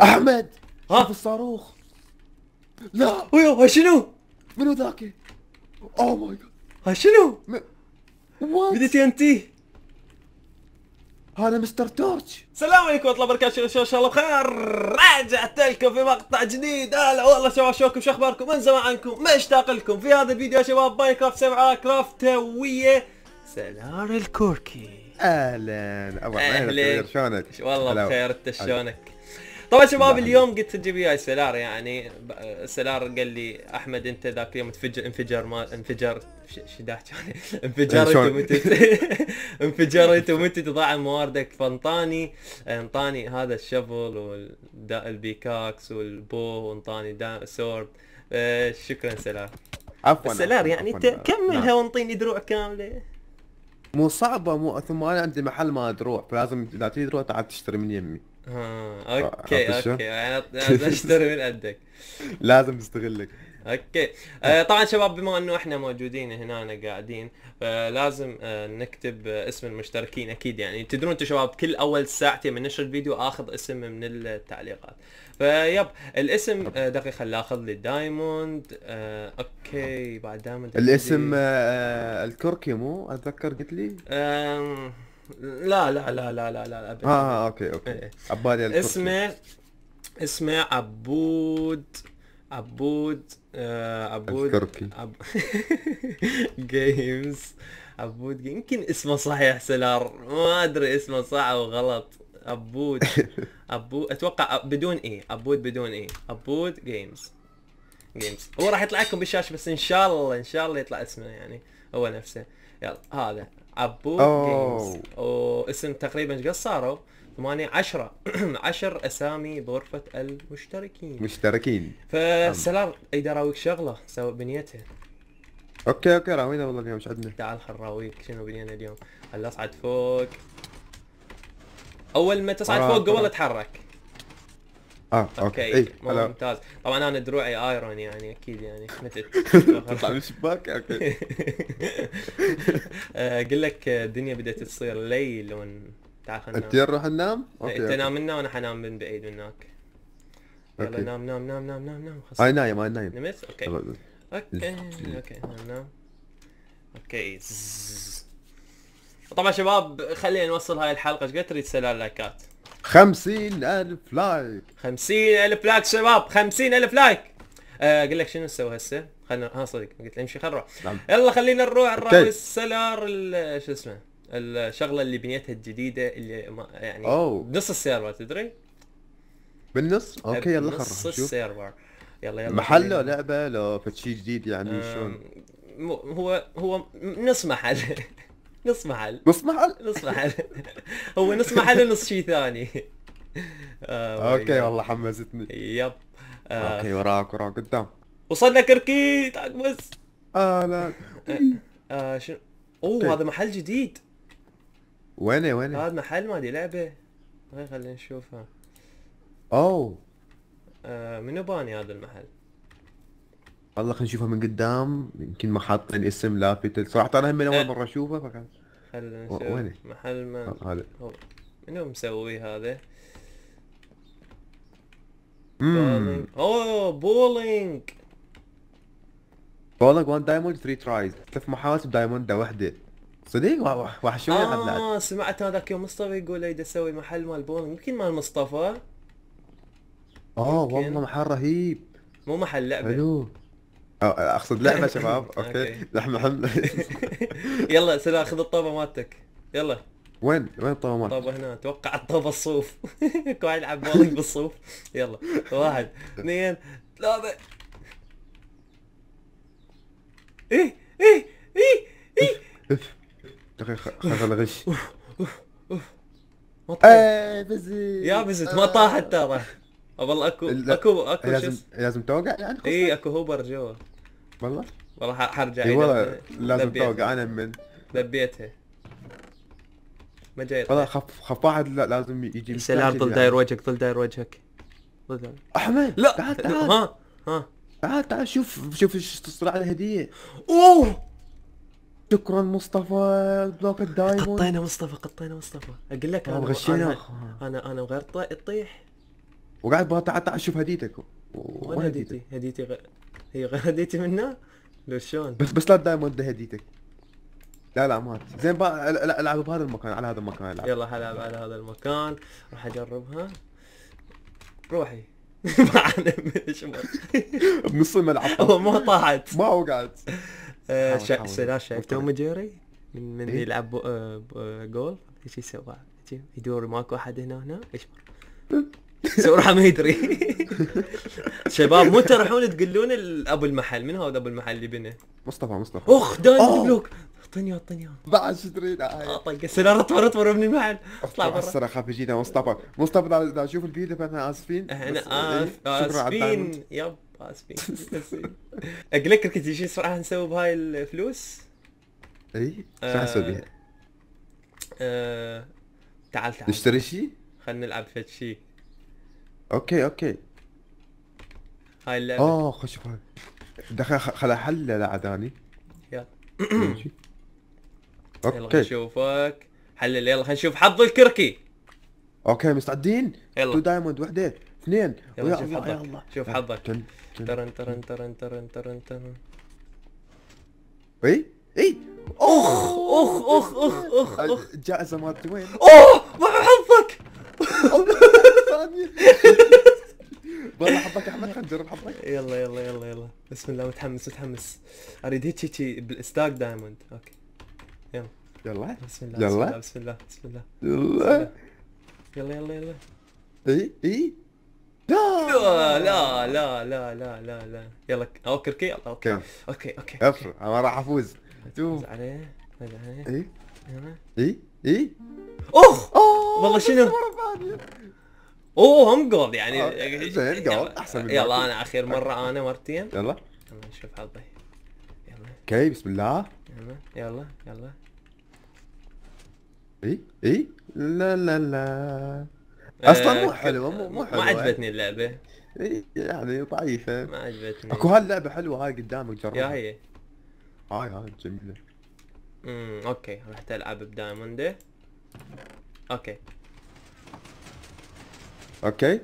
احمد ها في الصاروخ لا ويو شنو؟ منو ذاك؟ اوه ماي جاد ها شنو؟ وات بدي تي ان تي هذا مستر تورتش السلام عليكم ورحمه الله وبركاته شو ان شاء الله بخير رجعت لكم في مقطع جديد هلا والله شباب شوكم شو اخباركم من زمان عنكم مشتاق لكم في هذا الفيديو يا شباب سبعة 7 ويا سلار الكوركي اهلا ابو اهلا شلونك؟ والله بخير انت شلونك؟ طبعا شباب اليوم قلت تجيب وياي سلار يعني سلار قال لي احمد انت ذاك اليوم تفجر انفجر ما انفجر شداك انفجرت ومتت انفجرت ومت تضاع مواردك فانطاني انطاني هذا الشفل والبيكاكس والبو وانطاني سورد آه، شكرا سلار عفوا سلار يعني انت كملها نعم. وانطيني دروع كامله مو صعبه مو ثم انا عندي محل ما دروع فلازم اذا تريد دروع تعال تشتري من يمي ها آه، آه، اوكي اوكي يعني اشتري من عندك لازم استغلك اوكي آه طبعا شباب بما انه احنا موجودين هنا قاعدين فلازم آه نكتب آه اسم المشتركين اكيد يعني تدرون انتم شباب كل اول ساعتين من نشر الفيديو اخذ اسم من التعليقات فيب الاسم آه، دقيقه خل اخذ لي دايموند اوكي بعد دايموند الاسم الكركي مو اتذكر قلت لي لا لا لا لا لا لا ابدا اه, آه، اوكي اوكي إيه. عبالي اسمه اسمه عبود عبود آه، عبود عبود عب... جيمز عبود يمكن اسمه صحيح سلار ما ادري اسمه صح او غلط عبود عبود اتوقع بدون اي عبود بدون اي عبود جيمز جيمز هو راح يطلع لكم بالشاشه بس ان شاء الله ان شاء الله يطلع اسمه يعني هو نفسه يلا هذا ابو جيمز واسم تقريبا قد صاروا؟ ثمانية عشرة عشر اسامي بغرفة المشتركين مشتركين فسلام اي راويك شغلة سوى بنيتها اوكي اوكي راوينا والله اليوم ايش عندنا؟ تعال خل راويك شنو بنينا اليوم؟ هلا اصعد فوق اول ما تصعد آه، فوق قبل اتحرك اه اوكي, اي ممتاز طبعا انا دروعي ايرون يعني اكيد يعني متت تطلع من الشباك اوكي اقول آه، لك الدنيا بدات تصير ليل تعال خلنا انت نروح ننام؟ إيه، انت نام منا وانا حنام من بعيد منك يلا نام نام نام نام نام نام خلاص انا نايم انا نايم نمت؟ اوكي اوكي اوكي نام اوكي طبعا شباب خلينا نوصل هاي الحلقه ايش قد تريد سلال لايكات؟ خمسين ألف لايك خمسين ألف لايك شباب خمسين ألف لايك آه، اقول لك شنو نسوي هسه خلنا ها صدق قلت امشي خلنا نروح نعم. يلا خلينا نروح نراوي السلار شو اسمه الشغله اللي بنيتها الجديده اللي ما يعني أوه. بنص السيرفر تدري بالنص اوكي يلا خلنا نص السيرفر يلا يلا محل لو لعبه لو فشي جديد يعني شلون هو هو نص محل نص محل نص محل نص محل هو نص محل ونص شيء ثاني آه، اوكي والله حمستني يب آه، اوكي وراك وراك قدام وصلنا كركيت اقبس اه لا آه, إيه. آه، شنو اوه هذا محل جديد وينه وينه هذا محل ما ادري لعبه طيب، خلينا نشوفها اوه آه منو باني هذا المحل والله خلينا نشوفها من قدام يمكن ما حاطين اسم لابيتل صراحه انا هم اول أه. مره اشوفه فكان خلنا نشوف محل ما هذا منو مسوي هذا؟ بولينج اوه بولينج بولينج 1 دايموند 3 ترايز ثلاث محاولات بدايموند وحده صديق وحشوني اه سمعت هذاك يوم مصطفى يقول يدا اسوي محل مال بولينج يمكن مال مصطفى اه والله محل رهيب مو محل لعبه حلو اقصد لعبه شباب اوكي لحمه حمل يلا سلا خذ الطوبه مالتك يلا وين وين الطوبه مالتك؟ الطوبه هنا اتوقع الطوبه الصوف واحد يلعب بالك بالصوف يلا واحد اثنين ثلاثه ايه ايه ايه ايه دقيقة خاف الغش ما طاح إيه، يا بزت ما طاحت ترى والله اكو اكو اكو لازم لازم توقع يعني اي اكو هوبر جوا والله والله حرجع اي والله لازم توقع انا من لبيتها ما جاي والله طيب. خف خف واحد لا لازم يجي سلام ظل يعني. داير وجهك ظل داير وجهك احمد لا تعال تعال ها ها تعال تعال شوف شوف ايش تصنع الهديه اوه شكرا مصطفى بلوك الدايموند قطينا مصطفى قطينا مصطفى اقول لك انا غشينا انا انا وغير طيح وقاعد تعال تعال شوف هديتك وين هديتي؟ هديتي غير هي غير هديتي منه لو شلون بس بس لا دايموند هديتك لا لا مات زين العب بهذا المكان على هذا المكان العب يلا حلعب على هذا المكان راح اجربها روحي ما اعلم ايش بنص الملعب هو ما طاحت ما وقعت سلاش شايف توم جيري من من إيه؟ يلعب آه، آه، جول ايش يسوى يدور ماكو احد هنا هنا ايش إيه. سأروح ما يدري شباب مو تروحون تقولون ابو المحل من هذا ابو المحل اللي بنه مصطفى مصطفى اخ داني بلوك اعطيني اعطيني بعد شو تريد طق السنة اطفر اطفر من المحل اطلع برا اسرع اخاف يجينا مصطفى مصطفى اذا اشوف الفيديو فاحنا اسفين احنا إيه، اسفين يب اسفين اقول لك كنت ايش راح نسوي بهاي الفلوس؟ اي شو راح نسوي بها؟ آه، آه، تعال تعال نشتري شيء؟ خلينا نلعب فد شيء اوكي اوكي هاي اللعبه اه خش خش دخل خل احل العداني يلا اوكي يلا نشوفك حلل يلا خلينا نشوف حظ الكركي اوكي مستعدين؟ يلا تو دايموند وحده اثنين يلا شوف حظك شوف حظك ترن ترن ترن ترن ترن ترن اي اي اخ اخ اخ اخ اخ الجائزه مالتي وين؟ اوه مع حظك ثانيه بالله حظك احمد خلينا نجرب حظك يلا يلا يلا يلا بسم الله متحمس متحمس اريد هيك هيك بالستاك دايموند اوكي يلا يلا بسم الله يلا بسم الله بسم الله يلا يلا يلا يلا اي اي لا لا لا لا لا لا لا يلا اوكي اوكي اوكي اوكي اوكي افر انا راح افوز شوف عليه عليه اي اي اي اوه والله شنو اوه هم جولد يعني آه، زين جولد احسن من يلا انا اخر مره آه. انا مرتين يلا يلا نشوف حظي يلا اوكي بسم الله يلا يلا يلا اي اي لا لا لا آه، اصلا مو حلوه مو مو حلوه ما عجبتني اللعبه يعني ضعيفه ما عجبتني اكو هاللعبه حلوه هاي قدامك جربها هي هاي هاي جميله امم اوكي رحت العب بدايموند اوكي اوكي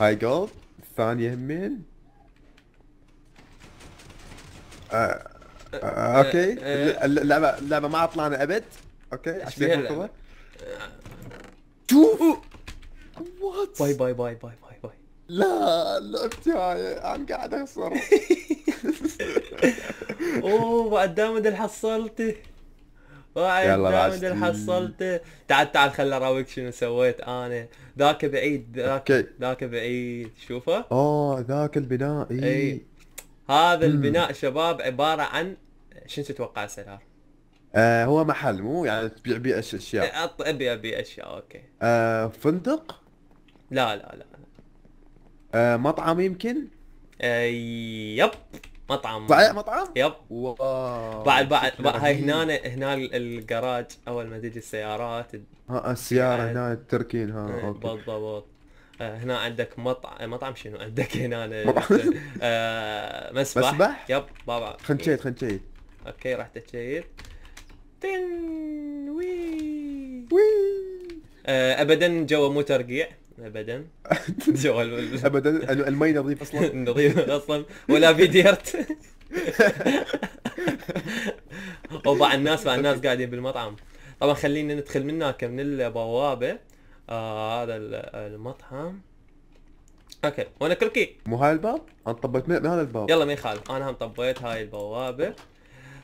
هاي جولد ثانية همين اوكي اللعبة اللعبة ما عطلانة ابد اوكي عشان شوف وات باي باي باي باي باي باي لا لعبتي هاي انا قاعد اخسر اوه بعد دامد حصلته يلا بعد اللي حصلته تعال تعال خل اراويك شنو سويت انا ذاك بعيد ذاك ذاك بعيد شوفه اوه ذاك البناء اي, أي. هذا البناء شباب عباره عن شنو تتوقع سلار؟ آه هو محل مو يعني تبيع بي اشياء ابي ابي اشياء اوكي آه فندق لا لا لا آه مطعم يمكن آه يب مطعم مطعم؟ يب واو بعد بعد, هاي هنا هنا الجراج اول ما تجي السيارات ها السياره هنا التركين ها إيه، اوكي بالضبط آه، هنا عندك مطعم مطعم شنو عندك هنا آه، مطعم آه، مسبح مسبح يب بابا خلينا نشيد خلينا نشيد اوكي راح تشيد تن وي وي ابدا جوا مو ترقيع ابدا ابدا المي نظيف اصلا نظيف اصلا ولا في ديرت وبع الناس مع الناس قاعدين بالمطعم طبعا خلينا ندخل من هناك من البوابه آه هذا المطعم اوكي وانا كركي مو هاي الباب انا طبيت من هذا الباب يلا ما يخالف انا هم طبيت هاي البوابه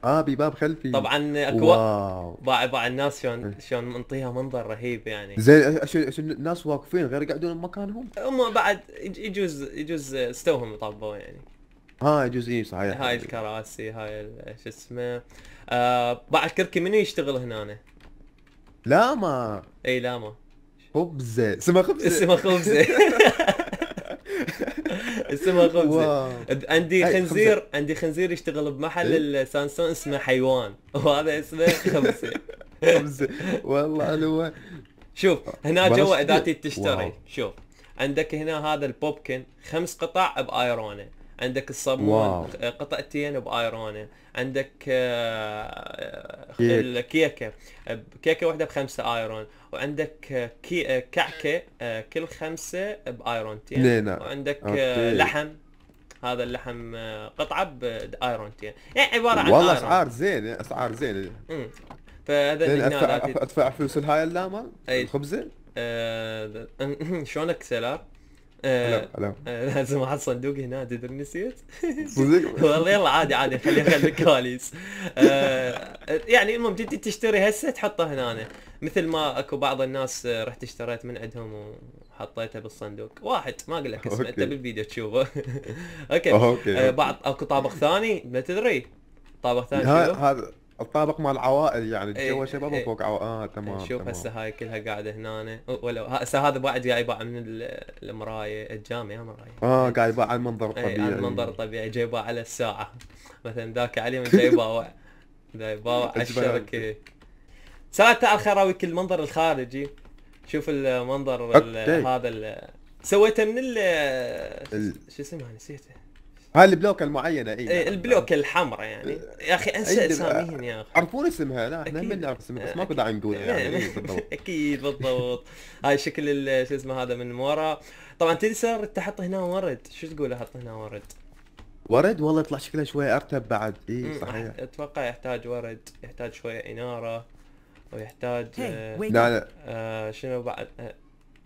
اه بباب خلفي طبعا واو باع باع الناس شلون إيه. شلون منطيها منظر رهيب يعني زين الناس واقفين غير قاعدون بمكانهم هم بعد يجوز يجوز استوهم يطبوا يعني ها اي صحيح هاي الكراسي هاي شو اسمه آه بعد كركي منو يشتغل هنا أنا؟ لاما اي لاما خبزه اسمه خبزه اسمه خبزه اسمها خبزه عندي خنزير عندي خنزير يشتغل بمحل إيه؟ السانسون اسمه حيوان وهذا اسمه خبزه خبزه والله حلوه شوف هنا جوا اذا تشتري شوف عندك هنا هذا البوبكن خمس قطع بايرونه عندك الصابون قطعتين بايرونه عندك الكيكه آه، آه، كيكه واحده بخمسه ايرون وعندك آه، كعكه كل خمسه بايرونتين نعم. وعندك أوكي. لحم هذا اللحم قطعه بايرون تين يعني عباره عن والله اسعار زين اسعار زين فهذا ادفع ادفع فلوس الهاي اللامه الخبزه شلونك شلون اكسلر آه،, آه لازم احط صندوق هنا تدري نسيت والله يلا عادي عادي خليها خلف الكواليس آه، آه، يعني المهم تجي تشتري هسه تحطه هنا أنا. مثل ما اكو بعض الناس رحت اشتريت من عندهم وحطيته بالصندوق واحد ما اقول لك اسمه انت بالفيديو تشوفه اوكي, بعض اكو طابق ثاني ما تدري طابق ثاني هذا الطابق مال العوائل يعني إيه، جوا شباب إيه. فوق عوائل اه تمام شوف هسه هاي كلها قاعده هنا ولو هسه هذا بعد قاعد يباع من المرايه الجامع يا مرايه اه قاعد يباع على المنظر إيه، الطبيعي على المنظر الطبيعي جايبه على الساعه مثلا ذاك علي من جاي جايباوع على الشبكه ساعتها تعال خراويك المنظر الخارجي شوف المنظر هذا سويته من ال شو اسمها نسيته هاي البلوكه المعينه اي إيه نعم، البلوكه نعم. الحمراء يعني إيه، يا اخي انسى اساميهم يا اخي عرفون اسمها لا احنا ما نعرف اسمها بس ماكو داعي نقول يعني اكيد بالضبط هاي شكل شو اسمه هذا من ورا طبعا تدري سر تحط هنا ورد شو تقول احط هنا ورد ورد والله يطلع شكله شوي ارتب بعد اي صحيح اتوقع يحتاج ورد يحتاج شويه اناره ويحتاج آه، لا لا آه، شنو بعد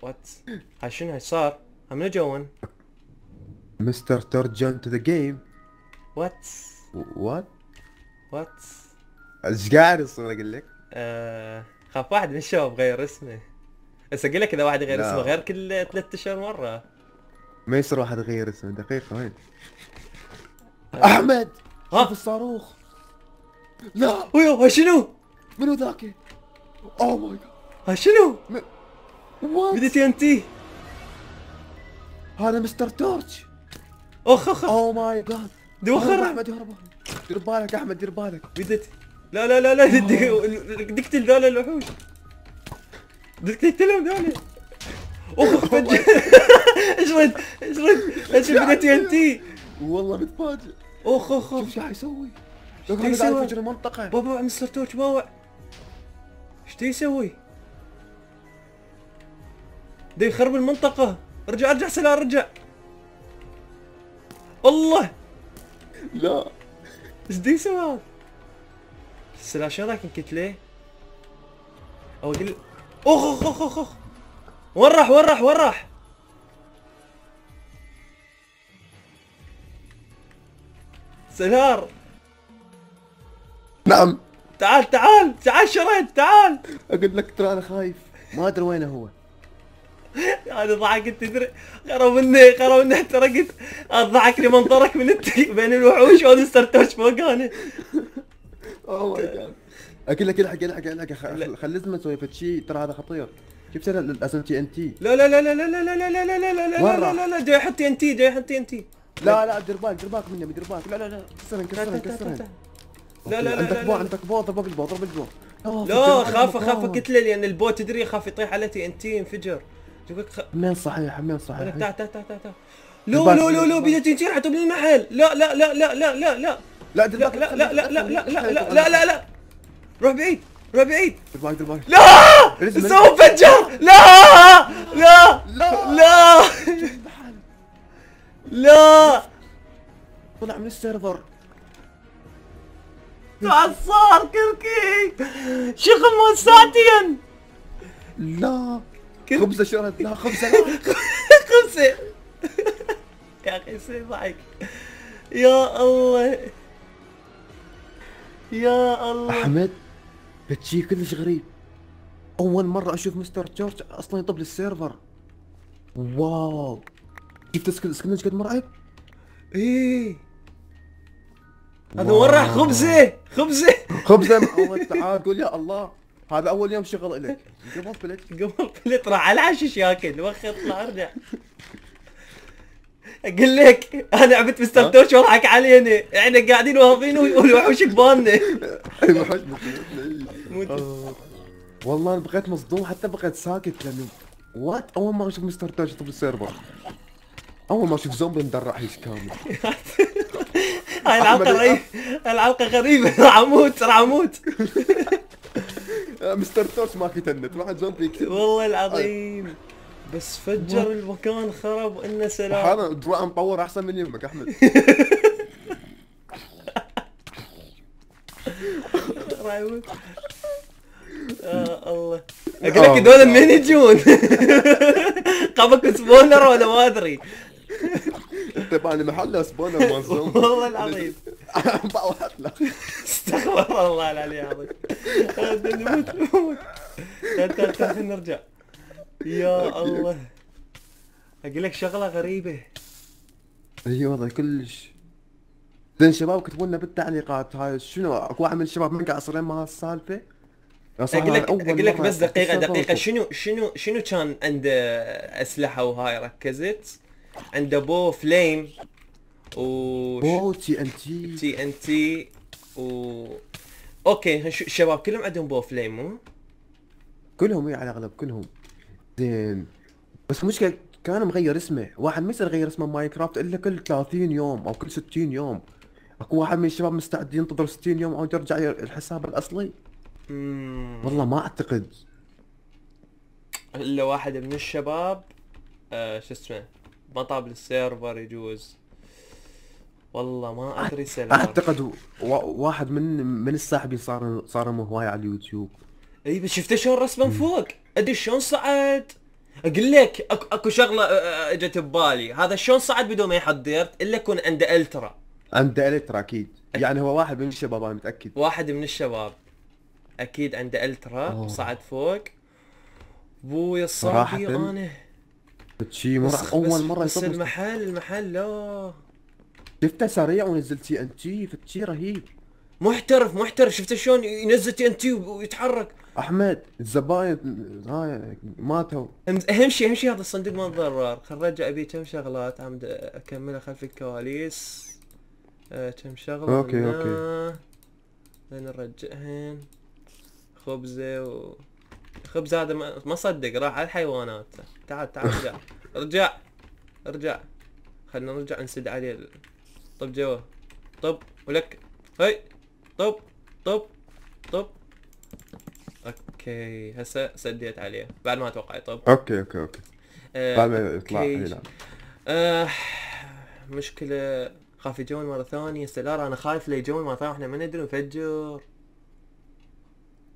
وات آه، هاي شنو صار منو جون مستر ترجن تو ذا جيم وات وات وات ايش قاعد يصير اقول لك؟ آه خاف واحد من الشباب غير اسمه بس اقول لك اذا واحد غير لا. اسمه غير كل ثلاث اشهر مره ما يصير واحد غير اسمه دقيقه وين؟ آه. احمد خاف الصاروخ لا ويو شنو؟ منو ذاك؟ اوه ماي جاد شنو؟ وات؟ بدي تي ان تي هذا مستر تورتش اخ اخ اوه ماي جاد دي وخر احمد يهرب دير بالك احمد دير بالك بدت لا لا لا لا دقتل ذولا الوحوش دقتلهم لهم ذولا اخ رد اشرد رد تي ان تي والله متفاجئ اخ اخ شوف شو حيسوي لو ايش قاعد يفجر المنطقة بابا مستر توتش بابا ايش تي ده يخرب المنطقة ارجع ارجع سلا ارجع الله لا ايش دي سوى السلام شو رايك ليه او اقول اخ اخ اخ اخ اوخ وين راح وين راح وين راح؟ سنار نعم تعال تعال تعال شريت تعال اقول لك ترى انا خايف ما ادري وين هو هذا ضحك انت تدري خرب اني خرب اني احترقت اضحك لي منظرك من انت بين الوحوش وانا استرتوش فوق انا اوه ماي جاد اقول لك الحق الحق الحق خلي لازم نسوي شيء ترى هذا خطير شفت الاسم تي ان تي لا لا لا لا لا لا لا لا لا لا لا لا لا لا لا جاي لا لا ان تي جاي لا لا ان تي لا لا لا لا لا لا مني لا لا لا لا لا لا لا لا لا لا لا عندك بو عندك بو لا لا لا لا لا خاف لا اقتله لان البو تدري لا يطيح على تي ان تي ينفجر مين صحيح مين صحيح تعال تعال تعال تعال لو لو لو لو بدات تنتي رحتوا من المحل لا لا لا لا لا لا لا لا لا لا لا لا لا لا لا لا لا لا روح بعيد روح بعيد لا سوف فجر لا لا لا لا طلع من السيرفر تعصار كركي شيخ موساتيا لا خبزه شرد لا خبزه لا خبزه يا اخي سيب ضحك يا الله يا الله احمد بتشي كلش غريب اول مره اشوف مستر جورج اصلا يطب للسيرفر واو شفت سكن قد مرعب ايه هذا وين راح خبزه خبزه خبزه تعال قول يا الله هذا اول يوم شغل لك قبل بلت قبل بلت راح العشش ياكل وخر اطلع ارجع اقول لك انا عبت مستر توش وضحك علينا احنا قاعدين واقفين والوحوش قبالنا آه، والله انا بقيت مصدوم حتى بقيت ساكت لانه وات اول ما اشوف مستر توش طب السيرفر اول ما اشوف زومبي مدرع هيك كامل هاي العلقه غريبه العلقه غريبه راح اموت راح اموت آه، مستر تورس ما في تنت ما حد جون فيك والله طيب. العظيم بس فجر المكان خرب انه سلام هذا دروع مطور احسن من يمك احمد آه، الله آه. اقول لك هذول من يجون قبك سبونر ولا ما ادري انت طيب، انا محل سبونر مالزوم والله العظيم استغفر الله العلي العظيم نموت نرجع يا الله اقول لك شغله غريبه اي والله كلش زين شباب كتبوا لنا بالتعليقات هاي شنو اكو واحد من الشباب منقعصرين مع هالسالفه اقول لك اقول لك بس دقيقه دقيقه شنو شنو شنو كان عنده اسلحه وهاي ركزت عنده بو فليم و تي ان تي تي ان تي و اوكي الشباب كلهم عندهم بو فليم مو؟ كلهم إيه، على الاغلب كلهم زين بس المشكله كان مغير اسمه واحد ما يصير يغير اسمه ماينكرافت الا كل 30 يوم او كل 60 يوم اكو واحد من الشباب مستعد ينتظر 60 يوم او يرجع الحساب الاصلي مم. والله ما اعتقد الا واحد من الشباب آه شو اسمه ما طاب السيرفر يجوز والله ما ادري سيلفر اعتقد واحد من من الساحبين صار صار هواي على اليوتيوب اي بس شفته شلون رسمه فوق ادري شلون صعد اقول لك اكو اكو شغله اجت ببالي هذا شلون صعد بدون ما يحضر الا يكون عنده الترا عنده الترا اكيد يعني هو واحد من الشباب انا متاكد واحد من الشباب اكيد عنده الترا وصعد صعد فوق بوي الصاحبي انا تشي اول مره بس, بس المحل المحل لا شفته سريع ونزل تي ان تي كنت رهيب محترف محترف شفته شلون ينزل تي ان تي ويتحرك احمد الزباين هاي ماتوا اهم شيء اهم شيء هذا الصندوق ما تضرر خل رجع ابي كم شغلات عم اكملها خلف الكواليس آه كم شغله اوكي اوكي لين نرجعهن خبزه و خبز هذا ما صدق راح على الحيوانات تعال تعال رجع رجع رجع خلينا نرجع نسد عليه طب جوا طب ولك هاي طب طب طب اوكي هسه سديت عليه بعد ما اتوقع طب اوكي اوكي اوكي آه بعد ما يطلع اي آه مشكله خاف يجون مره ثانيه هسه انا خايف لا يجون مره ثانيه احنا ما ندري نفجر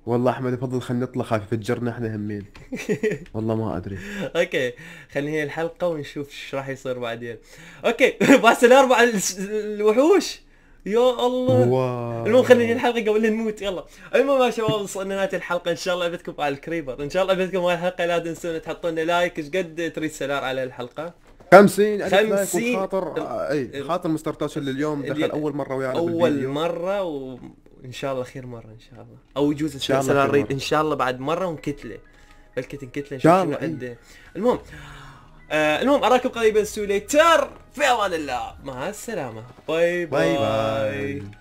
والله احمد يفضل خلينا نطلع خايف يفجرنا احنا همين والله ما ادري اوكي خلينا هي الحلقه ونشوف ايش راح يصير بعدين اوكي بس الاربع الوحوش يا الله المهم خلينا الحلقه قبل نموت يلا المهم يا شباب وصلنا نهايه الحلقه ان شاء الله عجبتكم على الكريبر ان شاء الله عجبتكم على الحلقه لا تنسون تحطون لايك ايش قد تريد سلار على الحلقه 50 50 خاطر اي خاطر مستر تاشل اليوم دخل اول مره ويانا اول بالفيديو. مره و ان شاء الله خير مره ان شاء الله او يجوز ان شاء الله نريد ان شاء الله بعد مره ونكتله بلكي تنكتله ان شاء الله إيه. عنده المهم آه المهم اراكم قريبا سوليتر في امان الله مع السلامه باي باي باي, باي. باي.